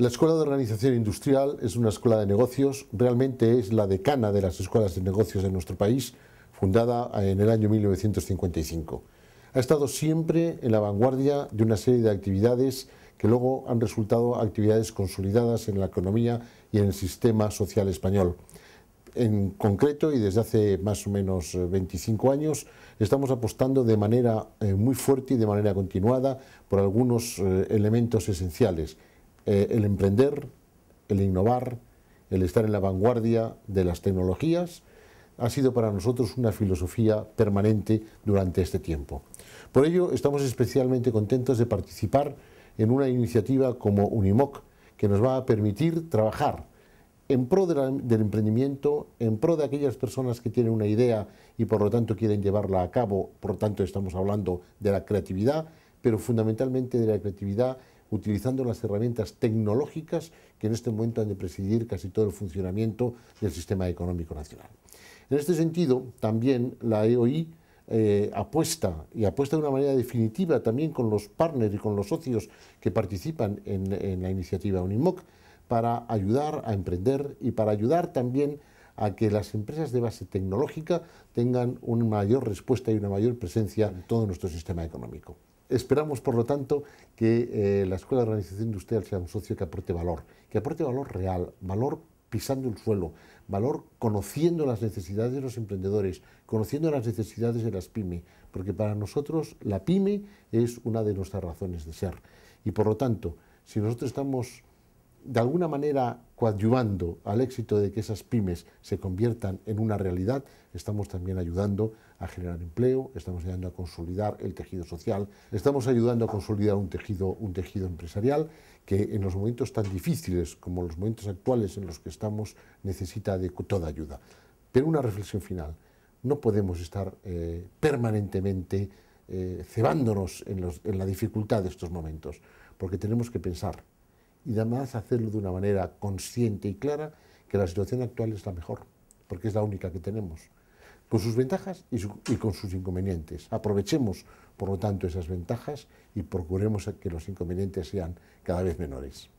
La Escuela de Organización Industrial es una escuela de negocios, realmente es la decana de las escuelas de negocios de nuestro país, fundada en el año 1955. Ha estado siempre en la vanguardia de una serie de actividades que luego han resultado actividades consolidadas en la economía y en el sistema social español. En concreto, y desde hace más o menos 25 eh, años, estamos apostando de manera eh, muy fuerte y de manera continuada por algunos eh, elementos esenciales eh, el emprender, el innovar, el estar en la vanguardia de las tecnologías, ha sido para nosotros una filosofía permanente durante este tiempo. Por ello, estamos especialmente contentos de participar en una iniciativa como Unimoc, que nos va a permitir trabajar en pro del emprendimiento, en pro de aquellas personas que tienen una idea y por lo tanto quieren llevarla a cabo, por lo tanto estamos hablando de la creatividad, pero fundamentalmente de la creatividad utilizando las herramientas tecnológicas que en este momento han de presidir casi todo el funcionamiento del sistema económico nacional. En este sentido, también la EOI eh, apuesta y apuesta de una manera definitiva también con los partners y con los socios que participan en la iniciativa Unimoc para ayudar a emprender y para ayudar también a que las empresas de base tecnológica tengan una mayor respuesta y una mayor presencia en todo nuestro sistema económico. Esperamos, por lo tanto, que eh, la Escuela de Organización Industrial sea un socio que aporte valor, que aporte valor real, valor pisando el suelo, valor conociendo las necesidades de los emprendedores, conociendo las necesidades de las pymes, porque para nosotros la pyme es una de nuestras razones de ser. Y por lo tanto, si nosotros estamos de alguna manera coadyuvando al éxito de que esas pymes se conviertan en una realidad, estamos también ayudando a generar empleo, estamos ayudando a consolidar el tejido social, estamos ayudando a consolidar un tejido, empresarial que en los momentos tan difíciles como los momentos actuales en los que estamos necesita de toda ayuda. Pero una reflexión final, no podemos estar eh, permanentemente eh, cebándonos en la dificultad de estos momentos, porque tenemos que pensar y además hacerlo de una manera consciente y clara que la situación actual es la mejor, porque es la única que tenemos, con sus ventajas y, con sus inconvenientes. Aprovechemos, por lo tanto, esas ventajas y procuremos que los inconvenientes sean cada vez menores.